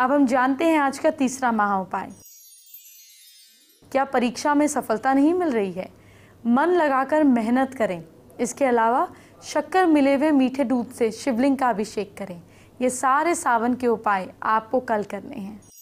अब हम जानते हैं आज का तीसरा महा उपाय क्या परीक्षा में सफलता नहीं मिल रही है मन लगाकर मेहनत करें इसके अलावा शक्कर मिले हुए मीठे दूध से शिवलिंग का अभिषेक करें ये सारे सावन के उपाय आपको कल करने हैं